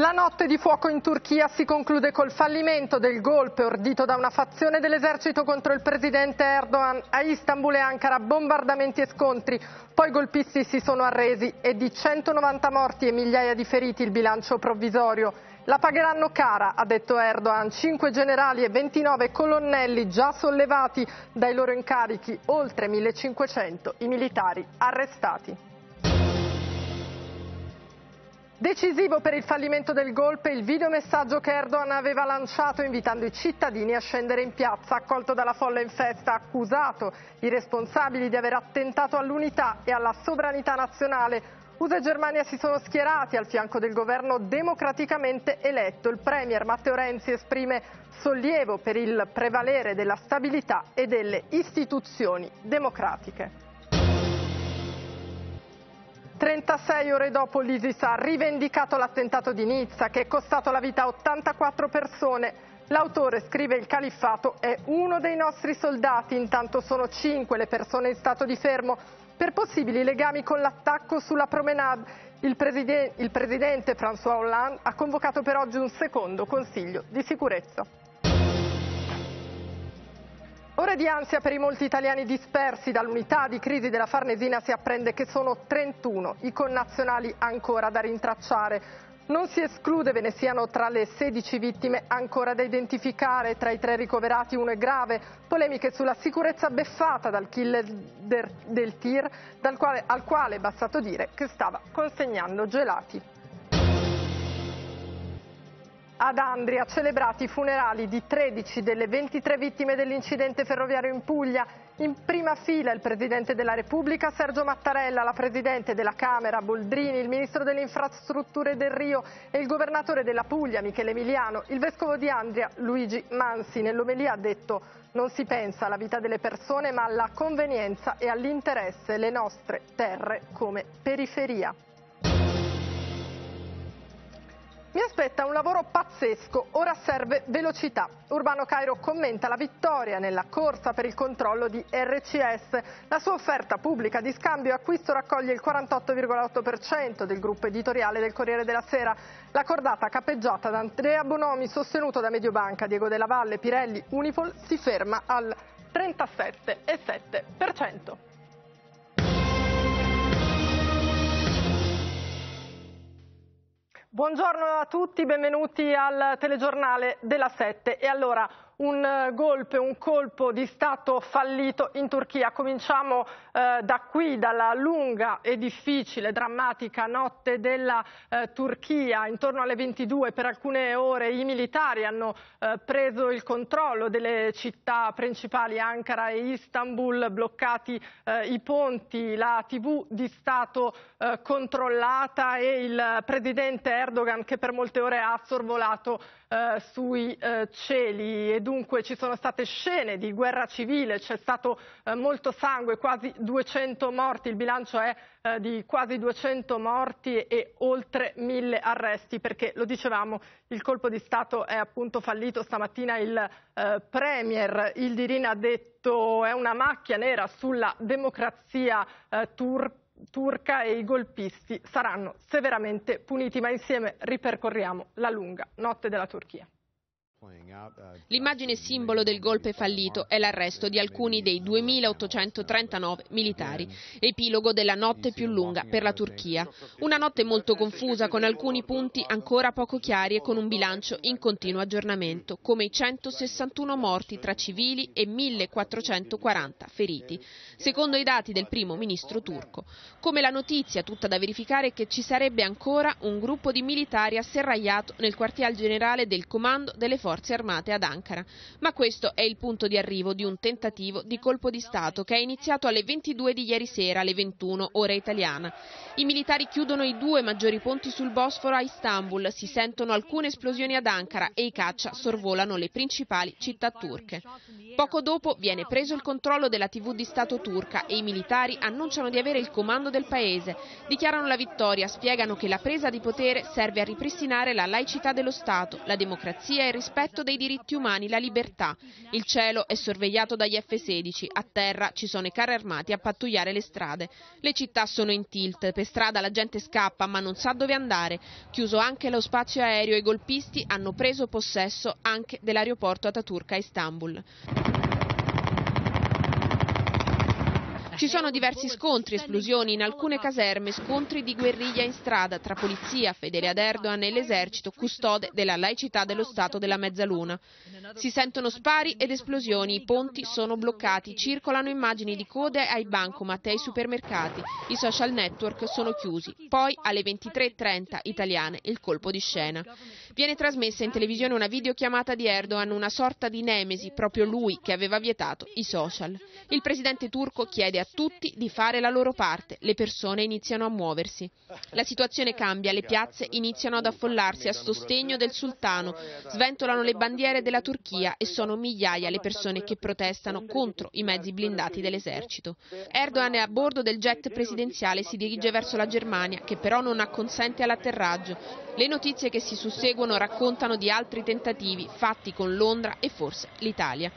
La notte di fuoco in Turchia si conclude col fallimento del golpe ordito da una fazione dell'esercito contro il presidente Erdogan a Istanbul e Ankara, bombardamenti e scontri, poi i golpisti si sono arresi e di 190 morti e migliaia di feriti il bilancio provvisorio. La pagheranno cara, ha detto Erdogan, Cinque generali e 29 colonnelli già sollevati dai loro incarichi, oltre 1500 i militari arrestati. Decisivo per il fallimento del golpe il videomessaggio che Erdogan aveva lanciato invitando i cittadini a scendere in piazza, accolto dalla folla in festa, accusato i responsabili di aver attentato all'unità e alla sovranità nazionale. USA e Germania si sono schierati al fianco del governo democraticamente eletto. Il Premier Matteo Renzi esprime sollievo per il prevalere della stabilità e delle istituzioni democratiche. 36 ore dopo l'ISIS ha rivendicato l'attentato di Nizza che è costato la vita a 84 persone. L'autore scrive il califfato è uno dei nostri soldati, intanto sono cinque le persone in stato di fermo per possibili legami con l'attacco sulla promenade. Il, preside il presidente François Hollande ha convocato per oggi un secondo consiglio di sicurezza. Ora di ansia per i molti italiani dispersi dall'unità di crisi della Farnesina si apprende che sono 31 i connazionali ancora da rintracciare. Non si esclude ve ne siano tra le 16 vittime ancora da identificare, tra i tre ricoverati uno è grave, polemiche sulla sicurezza beffata dal killer del, del tir, quale, al quale è bastato dire che stava consegnando gelati. Ad Andria celebrati i funerali di 13 delle 23 vittime dell'incidente ferroviario in Puglia. In prima fila il Presidente della Repubblica Sergio Mattarella, la Presidente della Camera Boldrini, il Ministro delle Infrastrutture del Rio e il Governatore della Puglia Michele Emiliano, il Vescovo di Andria Luigi Mansi. Nell'omelia ha detto non si pensa alla vita delle persone ma alla convenienza e all'interesse le nostre terre come periferia. Mi aspetta un lavoro pazzesco, ora serve velocità. Urbano Cairo commenta la vittoria nella corsa per il controllo di RCS. La sua offerta pubblica di scambio e acquisto raccoglie il 48,8% del gruppo editoriale del Corriere della Sera. La cordata capeggiata da Andrea Bonomi, sostenuto da Mediobanca, Diego Della Valle, Pirelli, Unipol, si ferma al 37,7%. Buongiorno a tutti, benvenuti al telegiornale della 7. E allora, un eh, golpe, un colpo di Stato fallito in Turchia. Cominciamo eh, da qui, dalla lunga e difficile, drammatica notte della eh, Turchia. Intorno alle 22 per alcune ore i militari hanno eh, preso il controllo delle città principali Ankara e Istanbul, bloccati eh, i ponti, la TV di Stato eh, controllata e il presidente Erdogan che per molte ore ha sorvolato sui cieli. Ed dunque ci sono state scene di guerra civile, c'è stato eh, molto sangue, quasi 200 morti, il bilancio è eh, di quasi 200 morti e, oltre 1000 arresti perché lo dicevamo il colpo di Stato è appunto fallito stamattina il eh, Premier Ildirin ha detto è una macchia nera sulla democrazia eh, tur turca e i golpisti saranno severamente puniti ma insieme ripercorriamo la lunga notte della Turchia. Uh, L'immagine simbolo del golpe fallito è l'arresto di alcuni dei 2.839 militari, epilogo della notte più lunga per la Turchia. Una notte molto confusa, con alcuni punti ancora poco chiari e con un bilancio in continuo aggiornamento, come i 161 morti tra civili e 1.440 feriti, secondo i dati del primo ministro turco. Come la notizia, tutta da verificare, che ci sarebbe ancora un gruppo di militari asserragliato nel quartier generale del comando delle forze forze armate ad Ankara. Ma questo è il punto di arrivo di un tentativo di colpo di Stato che è iniziato alle 22 di ieri sera, alle 21, ora italiana. I militari chiudono i due maggiori ponti sul Bosforo a Istanbul, si sentono alcune esplosioni ad Ankara e i caccia sorvolano le principali città turche. Poco dopo viene preso il controllo della TV di Stato turca e i militari annunciano di avere il comando del paese, dichiarano la vittoria, spiegano che la presa di potere serve a ripristinare la laicità dello Stato, la democrazia e il rispetto rispetto dei diritti umani, la libertà. Il cielo è sorvegliato dagli F-16, a terra ci sono i carri armati a pattugliare le strade. Le città sono in tilt, per strada la gente scappa ma non sa dove andare. Chiuso anche lo spazio aereo, i golpisti hanno preso possesso anche dell'aeroporto Ataturk a Istanbul. Ci sono diversi scontri, esplosioni in alcune caserme, scontri di guerriglia in strada tra polizia, fedele ad Erdogan e l'esercito, custode della laicità dello Stato della Mezzaluna. Si sentono spari ed esplosioni, i ponti sono bloccati, circolano immagini di code ai bancomat e ai supermercati, i social network sono chiusi. Poi alle 23.30 italiane il colpo di scena. Viene trasmessa in televisione una videochiamata di Erdogan, una sorta di nemesi, proprio lui che aveva vietato i social. Il presidente turco chiede a tutti di fare la loro parte, le persone iniziano a muoversi. La situazione cambia, le piazze iniziano ad affollarsi a sostegno del sultano, sventolano le bandiere della Turchia e sono migliaia le persone che protestano contro i mezzi blindati dell'esercito. Erdogan è a bordo del jet presidenziale e si dirige verso la Germania, che però non acconsente all'atterraggio. Le notizie che si susseguono raccontano di altri tentativi fatti con Londra e forse l'Italia.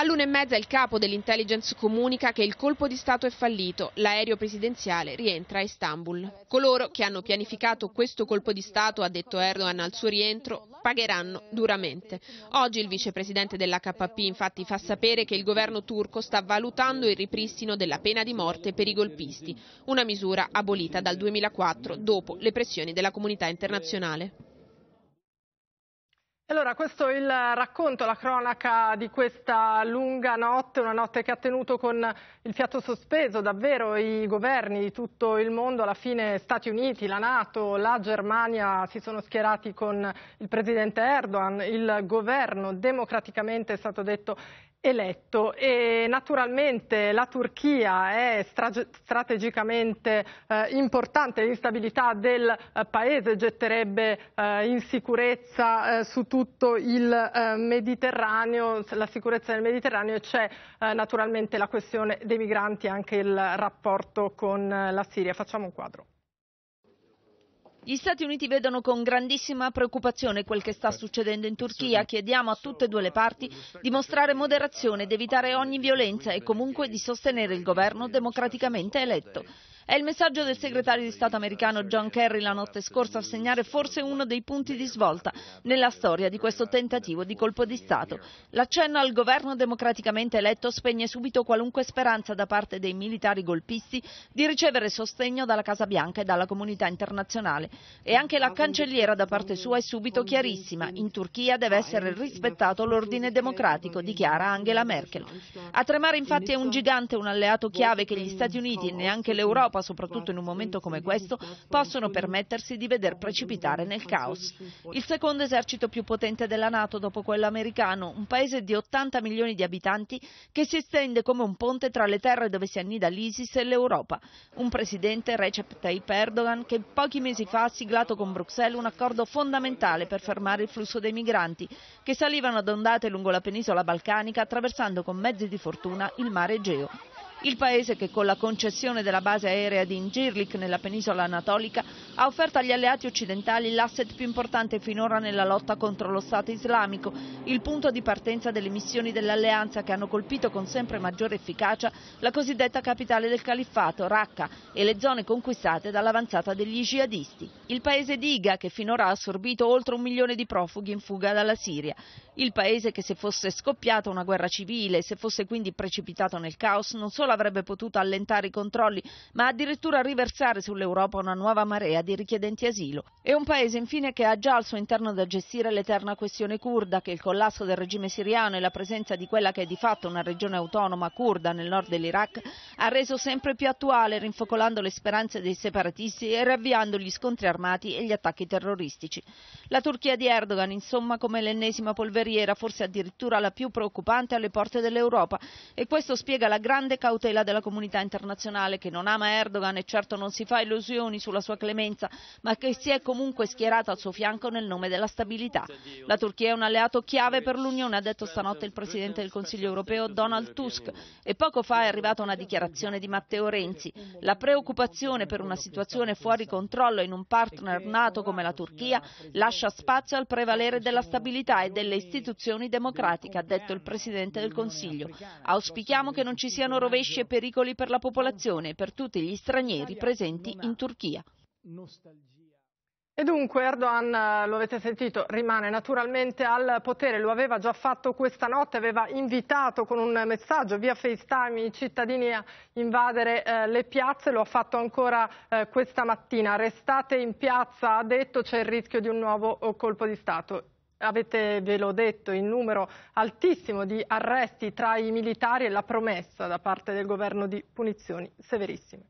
All'una e mezza il capo dell'intelligence comunica che il colpo di Stato è fallito, l'aereo presidenziale rientra a Istanbul. Coloro che hanno pianificato questo colpo di Stato, ha detto Erdogan al suo rientro, pagheranno duramente. Oggi il vicepresidente dell'HP infatti fa sapere che il governo turco sta valutando il ripristino della pena di morte per i golpisti, una misura abolita dal 2004 dopo le pressioni della comunità internazionale. Allora, questo è il racconto, la cronaca di questa lunga notte, una notte che ha tenuto con il fiato sospeso davvero i governi di tutto il mondo, alla fine Stati Uniti, la Nato, la Germania si sono schierati con il presidente Erdogan, il governo democraticamente è stato detto eletto e naturalmente la Turchia è strategicamente eh, importante, l'instabilità del eh, paese getterebbe eh, insicurezza eh, su tutto il eh, Mediterraneo, la sicurezza del Mediterraneo e c'è eh, naturalmente la questione dei migranti e anche il rapporto con la Siria. Facciamo un quadro. Gli Stati Uniti vedono con grandissima preoccupazione quel che sta succedendo in Turchia. Chiediamo a tutte e due le parti di mostrare moderazione, di evitare ogni violenza e comunque di sostenere il governo democraticamente eletto. È il messaggio del segretario di Stato americano John Kerry la notte scorsa a segnare forse uno dei punti di svolta nella storia di questo tentativo di colpo di Stato. L'accenno al governo democraticamente eletto spegne subito qualunque speranza da parte dei militari golpisti di ricevere sostegno dalla Casa Bianca e dalla comunità internazionale. E anche la cancelliera da parte sua è subito chiarissima. In Turchia deve essere rispettato l'ordine democratico, dichiara Angela Merkel. A tremare infatti è un gigante, un alleato chiave che gli Stati Uniti e neanche l'Europa l'Europa, soprattutto in un momento come questo, possono permettersi di veder precipitare nel caos. Il secondo esercito più potente della Nato dopo quello americano, un paese di 80 milioni di abitanti che si estende come un ponte tra le terre dove si annida l'ISIS e l'Europa. Un presidente, Recep Tayyip Erdogan, che pochi mesi fa ha siglato con Bruxelles un accordo fondamentale per fermare il flusso dei migranti che salivano ad ondate lungo la penisola balcanica attraversando con mezzi di fortuna il mare Egeo. Il paese che con la concessione della base aerea di Ingirlik nella penisola anatolica ha offerto agli alleati occidentali l'asset più importante finora nella lotta contro lo Stato islamico, il punto di partenza delle missioni dell'alleanza che hanno colpito con sempre maggiore efficacia la cosiddetta capitale del califfato, Raqqa, e le zone conquistate dall'avanzata degli jihadisti. Il paese di Iga che finora ha assorbito oltre un milione di profughi in fuga dalla Siria. Il paese che se fosse scoppiata una guerra civile, se fosse quindi precipitato nel caos, non solo solo avrebbe potuto allentare i controlli, ma addirittura riversare sull'Europa una nuova marea di richiedenti asilo. È un paese infine che ha già al suo interno da gestire l'eterna questione kurda, che il collasso del regime siriano e la presenza di quella che è di fatto una regione autonoma kurda nel nord dell'Iraq ha reso sempre più attuale, rinfocolando le speranze dei separatisti e riavviando gli scontri armati e gli attacchi terroristici. La Turchia di Erdogan, insomma, come l'ennesima polveriera, forse addirittura la più preoccupante alle porte dell'Europa, e questo spiega la grande cautela cautela della comunità internazionale che non ama Erdogan e certo non si fa illusioni sulla sua clemenza, ma che si è comunque schierata al suo fianco nel nome della stabilità. La Turchia è un alleato chiave per l'Unione, ha detto stanotte il Presidente del Consiglio europeo Donald Tusk e poco fa è arrivata una dichiarazione di Matteo Renzi. La preoccupazione per una situazione fuori controllo in un partner nato come la Turchia lascia spazio al prevalere della stabilità e delle istituzioni democratiche, ha detto il Presidente del Consiglio. Auspichiamo che non ci siano rovesci conosce pericoli per la popolazione e per tutti gli stranieri presenti in Turchia. E dunque Erdogan, lo avete sentito, rimane naturalmente al potere, lo aveva già fatto questa notte, aveva invitato con un messaggio via FaceTime i cittadini a invadere eh, le piazze, lo ha fatto ancora eh, questa mattina. Restate in piazza, ha detto, c'è il rischio di un nuovo oh, colpo di Stato. Avete, ve l'ho detto, il numero altissimo di arresti tra i militari e la promessa da parte del governo di punizioni severissime.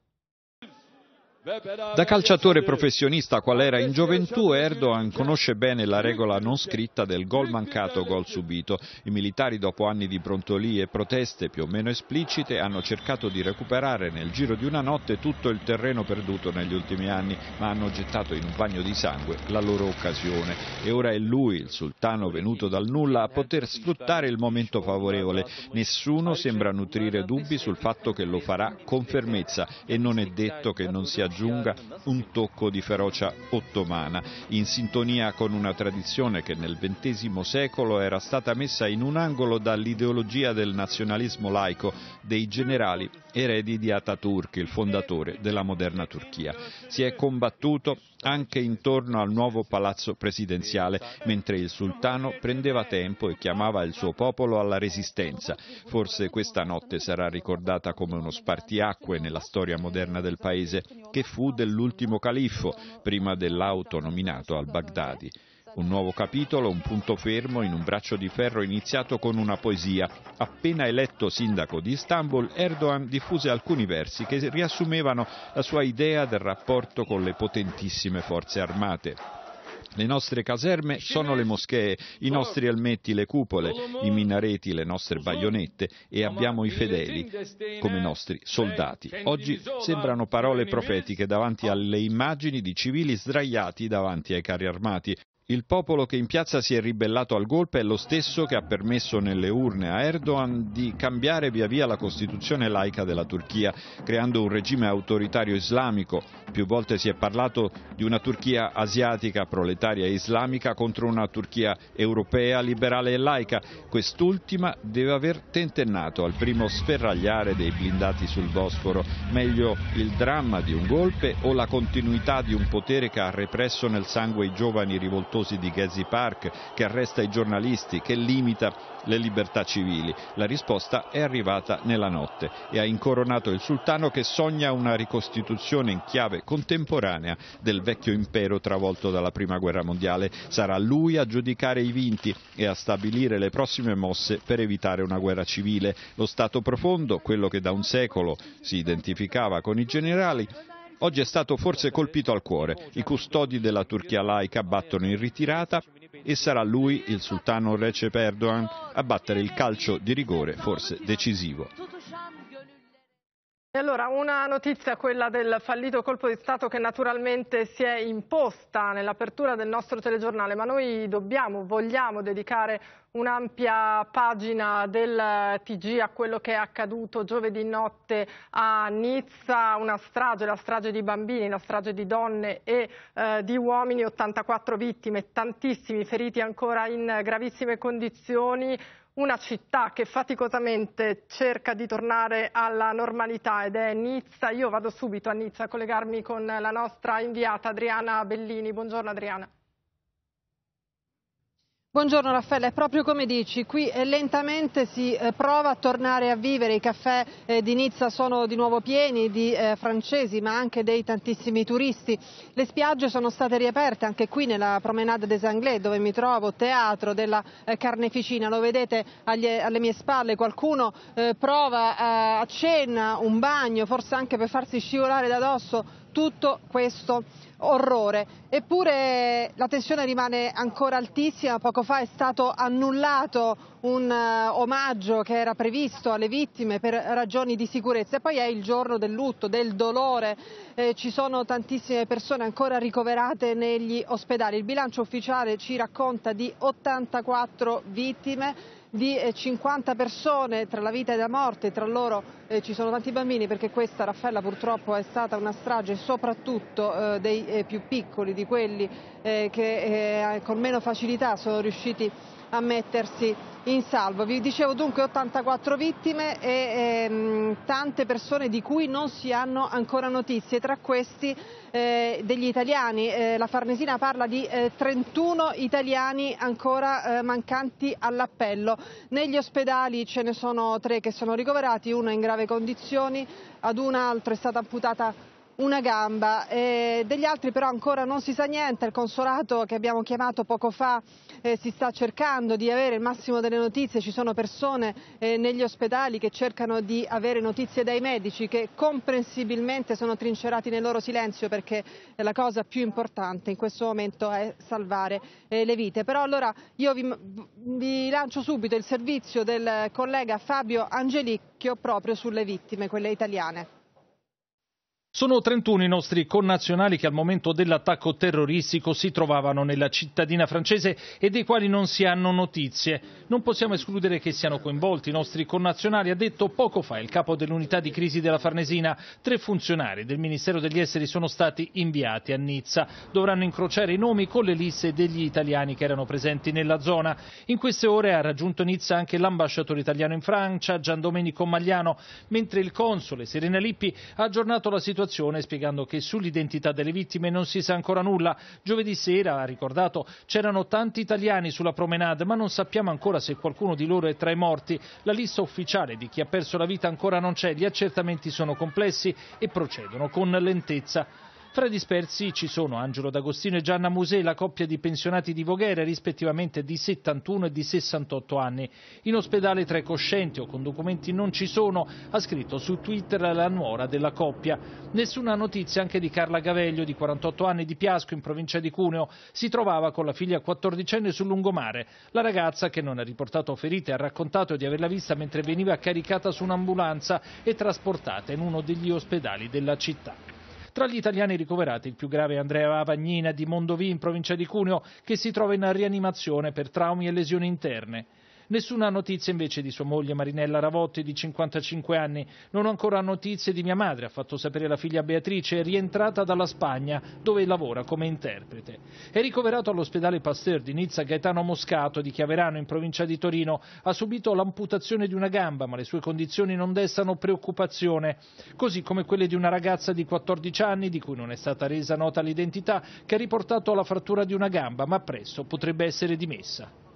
Da calciatore professionista qual era in gioventù, Erdogan conosce bene la regola non scritta del gol mancato, gol subito. I militari, dopo anni di brontolie e proteste più o meno esplicite, hanno cercato di recuperare nel giro di una notte tutto il terreno perduto negli ultimi anni, ma hanno gettato in un bagno di sangue la loro occasione. E ora è lui, il sultano venuto dal nulla, a poter sfruttare il momento favorevole. Nessuno sembra nutrire dubbi sul fatto che lo farà con fermezza e non è detto che non sia aggiunga un tocco di ferocia ottomana, in sintonia con una tradizione che nel XX secolo era stata messa in un angolo dall'ideologia del nazionalismo laico dei generali eredi di Ataturk, il fondatore della moderna Turchia. Si è combattuto anche intorno al nuovo palazzo presidenziale, mentre il sultano prendeva tempo e chiamava il suo popolo alla resistenza. Forse questa notte sarà ricordata come uno spartiacque nella storia moderna del paese, che fu dell'ultimo califfo, prima dell'autonominato al-Baghdadi. Un nuovo capitolo, un punto fermo in un braccio di ferro iniziato con una poesia. Appena eletto sindaco di Istanbul, Erdogan diffuse alcuni versi che riassumevano la sua idea del rapporto con le potentissime forze armate. Le nostre caserme sono le moschee, i nostri elmetti le cupole, i minareti le nostre baionette e abbiamo i fedeli come nostri soldati. Oggi sembrano parole profetiche davanti alle immagini di civili sdraiati davanti ai carri armati. Il popolo che in piazza si è ribellato al golpe è lo stesso che ha permesso nelle urne a Erdogan di cambiare via via la costituzione laica della Turchia, creando un regime autoritario islamico. Più volte si è parlato di una Turchia asiatica, proletaria e islamica contro una Turchia europea, liberale e laica. Quest'ultima deve aver tentennato al primo sferragliare dei blindati sul Bosforo. Meglio il dramma di un golpe o la continuità di un potere che ha represso nel sangue i giovani rivoltosi tifosi di Gezi Park, che arresta i giornalisti, che limita le libertà civili. La risposta è arrivata nella notte e ha incoronato il sultano che sogna una ricostituzione in chiave contemporanea del vecchio impero travolto dalla Prima Guerra Mondiale. Sarà lui a giudicare i vinti e a stabilire le prossime mosse per evitare una guerra civile. Lo Stato profondo, quello che da un secolo si identificava con i generali, Oggi è stato forse colpito al cuore. I custodi della Turchia laica battono in ritirata e sarà lui, il sultano Recep Erdogan, a battere il calcio di rigore forse decisivo. E allora una notizia, quella del fallito colpo di Stato che naturalmente si è imposta nell'apertura del nostro telegiornale, ma noi dobbiamo, vogliamo dedicare un'ampia pagina del TG a quello che è accaduto giovedì notte a Nizza, una strage, la strage di bambini, la strage di donne e eh, di uomini, 84 vittime, tantissimi feriti ancora in gravissime condizioni, una città che faticosamente cerca di tornare alla normalità ed è Nizza. Io vado subito a Nizza a collegarmi con la nostra inviata Adriana Bellini. Buongiorno Adriana. Buongiorno Raffaele, proprio come dici, qui eh, lentamente si eh, prova a tornare a vivere, i caffè eh, di Nizza sono di nuovo pieni di francesi ma anche dei tantissimi turisti, le spiagge sono state riaperte anche qui nella Promenade des Anglais dove mi trovo, teatro della carneficina, lo vedete alle mie spalle, qualcuno prova, accenna un bagno, forse anche per farsi scivolare da dosso tutto questo orrore, eppure la tensione rimane ancora altissima, poco poco fa è stato annullato un eh, omaggio che era previsto alle vittime per ragioni di sicurezza. E poi è il giorno del lutto, del dolore, eh, ci sono tantissime persone ancora ricoverate negli ospedali. Il bilancio ufficiale ci racconta di 84 vittime di 50 eh, persone tra la vita e la morte, tra loro eh, ci sono tanti bambini perché questa Raffaella purtroppo è stata una strage soprattutto eh, dei eh, più piccoli, di quelli eh, che eh, con meno facilità sono riusciti a mettersi in salvo. Vi dicevo dunque 84 vittime e ehm, tante persone di cui non si hanno ancora notizie, tra questi eh, degli italiani. Eh, la Farnesina parla di eh, 31 italiani ancora eh, mancanti all'appello. Negli ospedali ce ne sono tre che sono ricoverati, uno in grave condizioni, ad un altro è stata amputata una gamba. Eh, degli altri però ancora non si sa niente, il consolato che abbiamo chiamato poco fa eh, si sta cercando di avere il massimo delle notizie, ci sono persone eh, negli ospedali che cercano di avere notizie dai medici che comprensibilmente sono trincerati nel loro silenzio perché la cosa più importante in questo momento è salvare eh, le vite. Però allora io vi, vi lancio subito il servizio del collega Fabio Angelicchio proprio sulle vittime, quelle italiane. Sono 31 i nostri connazionali che al momento dell'attacco terroristico si trovavano nella cittadina francese e dei quali non si hanno notizie. Non possiamo escludere che siano coinvolti i nostri connazionali, ha detto poco fa il capo dell'unità di crisi della Farnesina. Tre funzionari del Ministero degli Esteri sono stati inviati a Nizza. Dovranno incrociare i nomi con le liste degli italiani che erano presenti nella zona. In queste ore ha raggiunto Nizza anche l'ambasciatore italiano in Francia, Gian Domenico Magliano, mentre il console Serena Lippi ha aggiornato la situazione situazione spiegando che sull'identità delle vittime non si sa ancora nulla. Giovedì sera, ha ricordato, c'erano tanti italiani sulla promenade, ma non sappiamo ancora se qualcuno di loro è tra i morti. La lista ufficiale di chi ha perso la vita ancora non c'è, gli accertamenti sono complessi e procedono con lentezza. Fra i dispersi ci sono Angelo D'Agostino e Gianna Musè, la coppia di pensionati di Voghera, rispettivamente di 71 e di 68 anni. In ospedale tra i coscienti o con documenti non ci sono, ha scritto su Twitter la nuora della coppia. Nessuna notizia anche di Carla Gaveglio, di 48 anni, di Piasco, in provincia di Cuneo. Si trovava con la figlia 14enne sul lungomare. La ragazza, che non ha riportato ferite, ha raccontato di averla vista mentre veniva caricata su un'ambulanza e trasportata in uno degli ospedali della città. Tra gli italiani ricoverati il più grave è Andrea Avagnina di Mondovì in provincia di Cuneo che si trova in rianimazione per traumi e lesioni interne. Nessuna notizia invece di sua moglie Marinella Ravotti di 55 anni. Non ho ancora notizie di mia madre, ha fatto sapere la figlia Beatrice, rientrata dalla Spagna dove lavora come interprete. È ricoverato all'ospedale Pasteur di Nizza Gaetano Moscato di Chiaverano in provincia di Torino. Ha subito l'amputazione di una gamba ma le sue condizioni non destano preoccupazione, così come quelle di una ragazza di 14 anni di cui non è stata resa nota l'identità che ha riportato la frattura di una gamba ma presto potrebbe essere dimessa.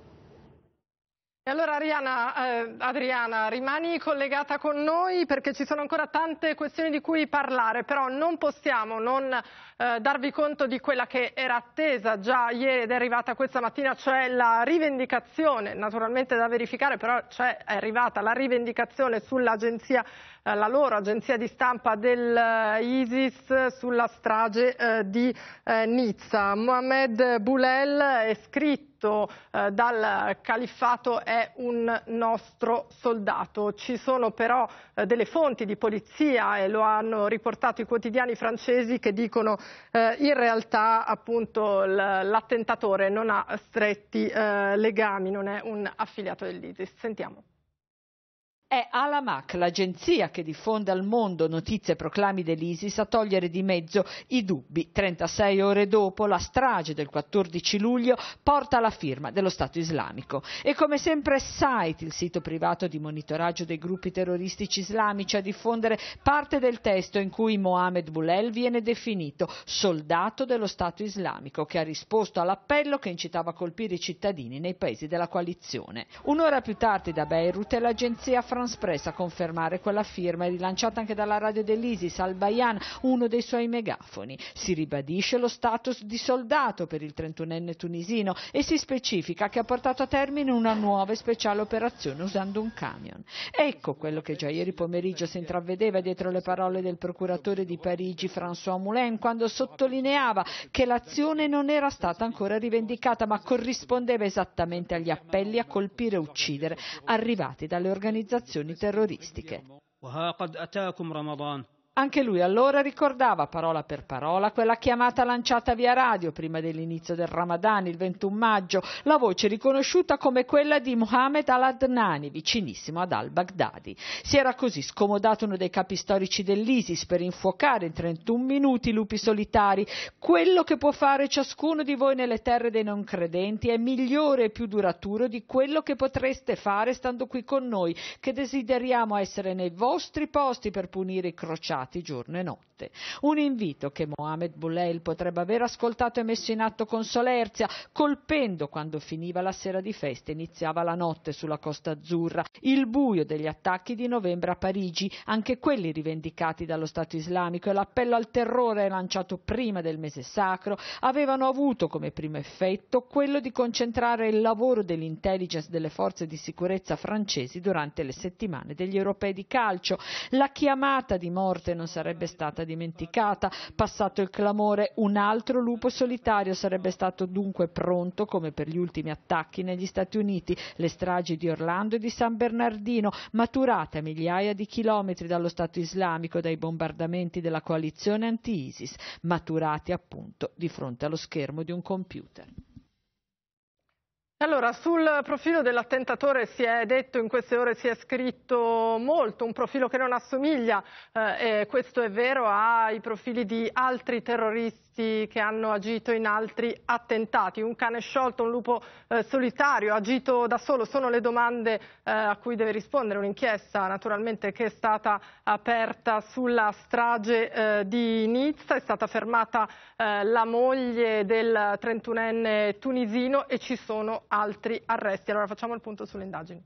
E allora Ariana, eh, Adriana, rimani collegata con noi perché ci sono ancora tante questioni di cui parlare, però non possiamo non eh, darvi conto di quella che era attesa già ieri ed è arrivata questa mattina, cioè la rivendicazione, naturalmente da verificare, però cioè, è arrivata la rivendicazione sull'agenzia eh, la loro agenzia di stampa dell'ISIS eh, sulla strage eh, di Nizza. Mohamed Boulel è scritto dal califfato è un nostro soldato. Ci sono però delle fonti di polizia e lo hanno riportato i quotidiani francesi che dicono eh, in realtà appunto l'attentatore non ha stretti legami, non è un affiliato dell'ISIS. Sentiamo. È Alamak, l'agenzia che diffonde al mondo notizie e proclami dell'ISIS, a togliere di mezzo i dubbi. 36 ore dopo la strage del 14 luglio porta la firma dello Stato islamico. E come sempre SAIT, il sito privato di monitoraggio dei gruppi terroristici islamici, a diffondere parte del testo in cui Mohamed Boulel viene definito soldato dello Stato islamico, che ha risposto all'appello che incitava a colpire i cittadini nei paesi della coalizione. Un'ora più tardi da Beirut l'agenzia francese France a confermare quella firma e rilanciata anche dalla radio dell'ISIS al Bayan, uno dei suoi megafoni. Si ribadisce lo status di soldato per il 31enne tunisino e si specifica che ha portato a termine una nuova e speciale operazione usando un camion. Ecco quello che già ieri pomeriggio si intravedeva dietro le parole del procuratore di Parigi François Moulin quando sottolineava che l'azione non era stata ancora rivendicata ma corrispondeva esattamente agli appelli a colpire e uccidere arrivati dalle organizzazioni organizzazioni terroristiche. Anche lui allora ricordava parola per parola quella chiamata lanciata via radio prima dell'inizio del Ramadan il 21 maggio, la voce riconosciuta come quella di Mohammed al-Adnani, vicinissimo ad al-Baghdadi. Si era così scomodato uno dei capi storici dell'ISIS per infuocare in 31 minuti i lupi solitari. Quello che può fare ciascuno di voi nelle terre dei non credenti è migliore e più duraturo di quello che potreste fare stando qui con noi, che desideriamo essere nei vostri posti per punire i crociati occupati giorno e notte. Un invito che Mohamed Bouleil potrebbe aver ascoltato e messo in atto con solerzia, colpendo quando finiva la sera di festa e iniziava la notte sulla Costa Azzurra, il buio degli attacchi di novembre a Parigi, anche quelli rivendicati dallo Stato islamico e l'appello al terrore lanciato prima del mese sacro, avevano avuto come primo effetto quello di concentrare il lavoro dell'intelligence delle forze di sicurezza francesi durante le settimane degli europei di calcio. La chiamata di morte non sarebbe stata dimenticata. Passato il clamore, un altro lupo solitario sarebbe stato dunque pronto, come per gli ultimi attacchi negli Stati Uniti, le stragi di Orlando e di San Bernardino, maturate a migliaia di chilometri dallo Stato islamico, dai bombardamenti della coalizione anti-ISIS, maturati appunto di fronte allo schermo di un computer. Allora, sul profilo dell'attentatore si è detto in queste ore, si è scritto molto, un profilo che non assomiglia, eh, e questo è vero, ai profili di altri terroristi che hanno agito in altri attentati. Un cane sciolto, un lupo eh, solitario, agito da solo, sono le domande eh, a cui deve rispondere un'inchiesta naturalmente che è stata aperta sulla strage eh, di Nizza, è stata fermata eh, la moglie del 31enne tunisino e ci sono altri arresti. Allora facciamo il punto sulle indagini.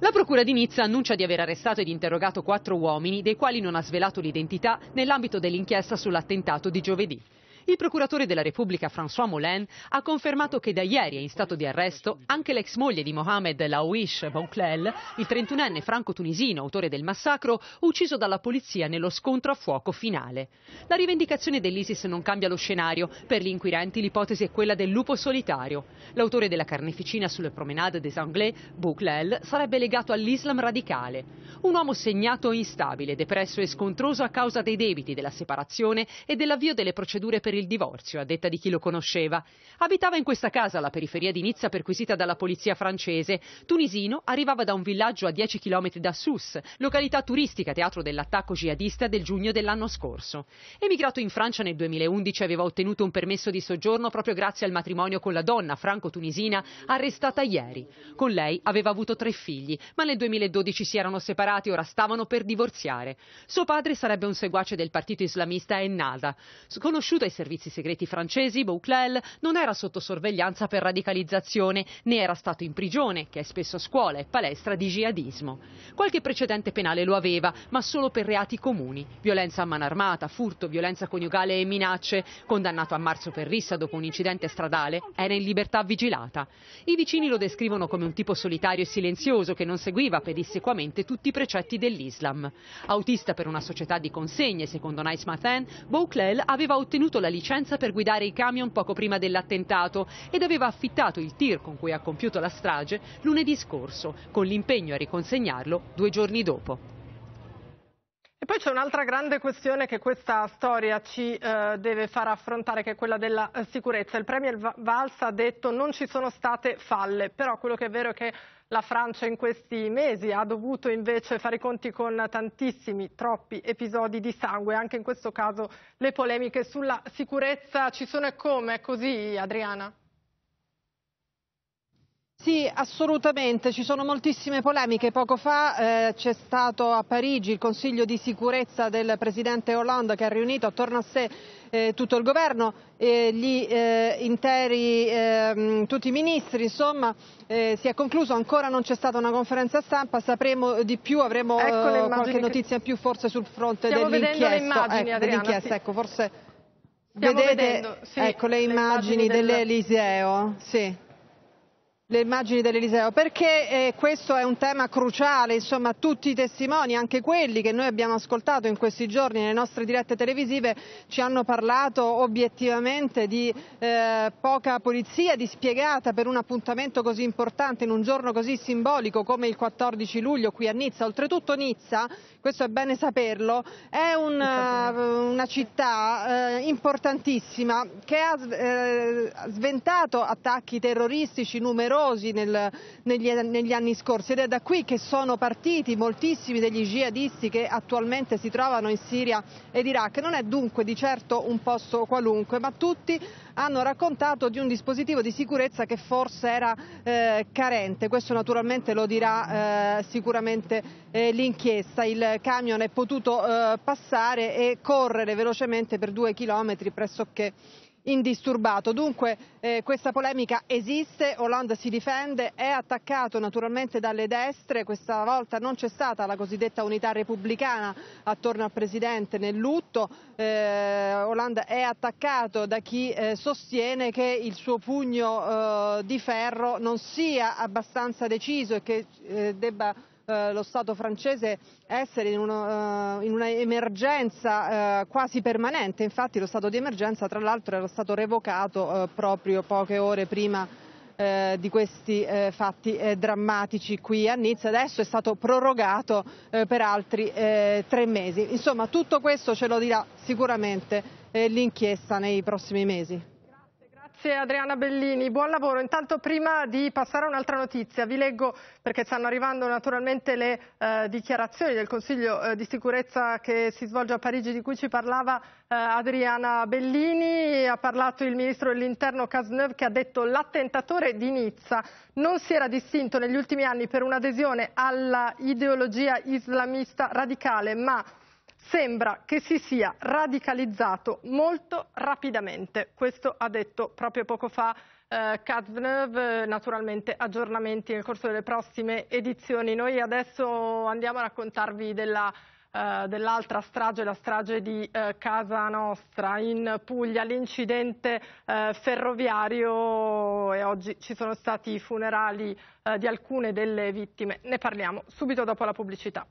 La Procura di Nizza annuncia di aver arrestato ed interrogato quattro uomini, dei quali non ha svelato l'identità, nell'ambito dell'inchiesta sull'attentato di giovedì. Il procuratore della Repubblica François Moulin ha confermato che da ieri è in stato di arresto anche l'ex moglie di Mohamed Laouish Bouklel, il 31enne franco-tunisino autore del massacro, ucciso dalla polizia nello scontro a fuoco finale. La rivendicazione dell'ISIS non cambia lo scenario, per gli inquirenti l'ipotesi è quella del lupo solitario. L'autore della carneficina sulle promenade des Anglais, Bouklel, sarebbe legato all'Islam radicale. Un uomo segnato e instabile, depresso e scontroso a causa dei debiti, della separazione e dell'avvio delle procedure per per il divorzio, a detta di chi lo conosceva. Abitava in questa casa alla periferia di Nizza perquisita dalla polizia francese. Tunisino arrivava da un villaggio a 10 km da Sousse, località turistica teatro dell'attacco jihadista del giugno dell'anno scorso. Emigrato in Francia nel 2011 aveva ottenuto un permesso di soggiorno proprio grazie al matrimonio con la donna franco-tunisina arrestata ieri. Con lei aveva avuto tre figli, ma nel 2012 si erano separati, e ora stavano per divorziare. Suo padre sarebbe un seguace del partito islamista Ennada, conosciuto e servizi servizi segreti francesi, Bouclel non era sotto sorveglianza per radicalizzazione, né era stato in prigione, che è spesso scuola e palestra di jihadismo. Qualche precedente penale lo aveva, ma solo per reati comuni, violenza a mano armata, furto, violenza coniugale e minacce. Condannato a marzo per rissa dopo un incidente stradale, era in libertà vigilata. I vicini lo descrivono come un tipo solitario e silenzioso che non seguiva pedissequamente tutti i precetti dell'Islam. Autista per una società di consegne, secondo Nice Mathen, Bouclel aveva ottenuto la licenza per guidare i camion poco prima dell'attentato ed aveva affittato il tir con cui ha compiuto la strage lunedì scorso, con l'impegno a riconsegnarlo due giorni dopo. E poi c'è un'altra grande questione che questa storia ci eh, deve far affrontare, che è quella della eh, sicurezza. Il Premier Valls ha detto che non ci sono state falle, però quello che è vero è che la Francia in questi mesi ha dovuto invece fare i conti con tantissimi, troppi episodi di sangue, anche in questo caso le polemiche sulla sicurezza ci sono e come? È così Adriana? Sì, assolutamente, ci sono moltissime polemiche. Poco fa eh, c'è stato a Parigi il Consiglio di sicurezza del Presidente Hollande che ha riunito attorno a sé eh, tutto il governo, eh, gli, interi, ehm, tutti i ministri, insomma, eh, si è concluso, ancora non c'è stata una conferenza stampa, sapremo di più, avremo ecco eh, qualche notizia in più forse sul fronte dell'inchiesta. Ecco, eh, dell sì. ecco, forse Stiamo vedete vedendo, sì, ecco, le, le immagini, immagini dell'Eliseo. Della... Sì le immagini dell'Eliseo, perché eh, questo è un tema cruciale, insomma tutti i testimoni, anche quelli che noi abbiamo ascoltato in questi giorni nelle nostre dirette televisive, ci hanno parlato obiettivamente di eh, poca polizia dispiegata per un appuntamento così importante in un giorno così simbolico come il 14 luglio qui a Nizza. Oltretutto Nizza, questo è bene saperlo, è una, eh, una città eh, importantissima che ha eh, sventato attacchi terroristici numerosi numerosi nel, negli, negli, anni scorsi ed è da qui che sono partiti moltissimi degli jihadisti che attualmente si trovano in Siria ed Iraq. Non è dunque di certo un posto qualunque, ma tutti hanno raccontato di un dispositivo di sicurezza che forse era eh, carente. Questo naturalmente lo dirà eh, sicuramente eh, l'inchiesta. Il camion è potuto eh, passare e correre velocemente per due chilometri pressoché indisturbato. Dunque eh, questa polemica esiste, Hollande si difende, è attaccato naturalmente dalle destre, questa volta non c'è stata la cosiddetta unità repubblicana attorno al Presidente nel lutto, eh, Hollande è attaccato da chi eh, sostiene che il suo pugno eh, di ferro non sia abbastanza deciso e che eh, debba eh, lo Stato francese essere in, uno, eh, in una emergenza eh, quasi permanente, infatti lo stato di emergenza tra l'altro era stato revocato eh, proprio poche ore prima eh, di questi eh, fatti eh, drammatici qui a Nizza. Adesso è stato prorogato eh, per altri tre mesi. Insomma, tutto questo ce lo dirà sicuramente l'inchiesta nei prossimi mesi. Grazie Adriana Bellini, buon lavoro. Intanto prima di passare a un'altra notizia vi leggo perché stanno arrivando naturalmente le eh, dichiarazioni del Consiglio eh, di sicurezza che si svolge a Parigi di cui ci parlava eh, Adriana Bellini, ha parlato il ministro dell'interno Casneuve che ha detto l'attentatore di Nizza non si era distinto negli ultimi anni per un'adesione all'ideologia islamista radicale ma sembra che si sia radicalizzato molto rapidamente. Questo ha detto proprio poco fa eh, Kaznev, naturalmente aggiornamenti nel corso delle prossime edizioni. Noi adesso andiamo a raccontarvi della eh, dell'altra strage, la strage di eh, Casa Nostra in Puglia, l'incidente eh, ferroviario e oggi ci sono stati i funerali eh, di alcune delle vittime. Ne parliamo subito dopo la pubblicità.